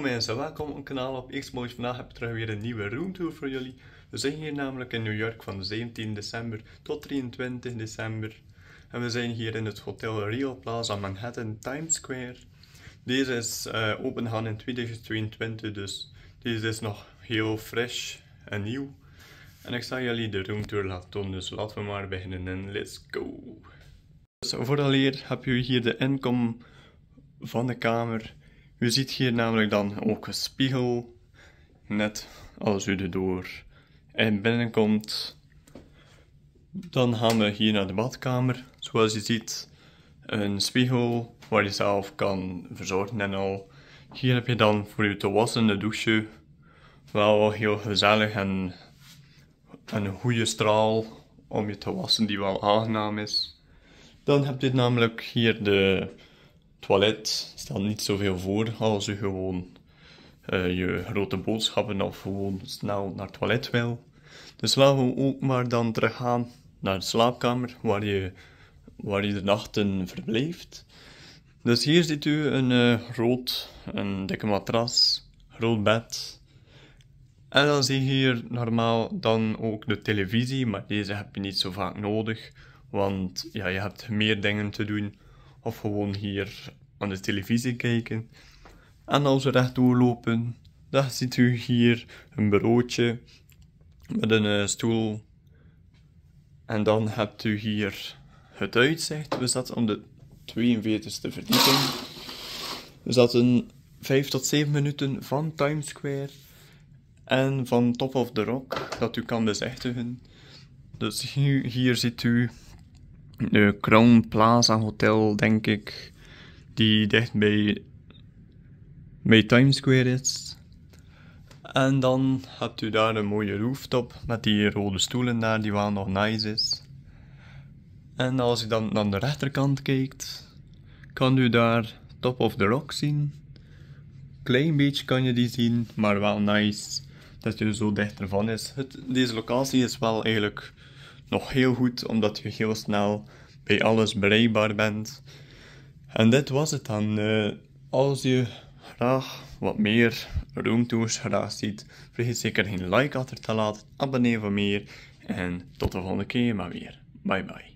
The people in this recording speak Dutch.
mensen, welkom op kanaal op x Vandaag heb ik terug weer een nieuwe roomtour voor jullie. We zijn hier namelijk in New York van 17 december tot 23 december. En we zijn hier in het Hotel Real Plaza Manhattan Times Square. Deze is uh, eh, opengegaan in 2022, dus deze is nog heel fresh en nieuw. En ik zal jullie de roomtour laten doen, dus laten we maar beginnen en let's go! Dus vooraleer heb je hier de inkom van de kamer u ziet hier namelijk dan ook een spiegel, net als u erdoor door en binnenkomt. Dan gaan we hier naar de badkamer, zoals je ziet. Een spiegel waar je zelf kan verzorgen en al. Hier heb je dan voor je te wassen de douche. Wel heel gezellig en een goede straal om je te wassen die wel aangenaam is. Dan heb je namelijk hier de toilet stel niet zoveel voor als je gewoon eh, je grote boodschappen of gewoon snel naar het toilet wil. Dus laten we ook maar dan teruggaan naar de slaapkamer waar je, waar je de nachten verblijft. Dus hier ziet u een uh, rood, een dikke matras, rood bed. En dan zie je hier normaal dan ook de televisie, maar deze heb je niet zo vaak nodig. Want ja, je hebt meer dingen te doen of gewoon hier aan de televisie kijken. En als we rechtdoor lopen, dan ziet u hier een bureautje met een eh, stoel. En dan hebt u hier het uitzicht. We zaten op de 42e verdieping. We zaten 5 tot 7 minuten van Times Square en van Top of the Rock dat u kan bezichtigen. Dus hier ziet u de Crown Plaza Hotel, denk ik, die dicht bij, bij Times Square is. En dan hebt u daar een mooie rooftop met die rode stoelen daar, die wel nog nice is. En als u dan naar de rechterkant kijkt, kan u daar Top of the Rock zien. Klein beetje kan je die zien, maar wel nice dat je er zo dicht ervan is. Het, deze locatie is wel eigenlijk nog heel goed, omdat je heel snel bij alles bereikbaar bent. En dit was het dan. Eh, als je graag wat meer roomtours graag ziet, vergeet zeker geen like achter te laten, abonneer voor meer. En tot de volgende keer maar weer. Bye bye.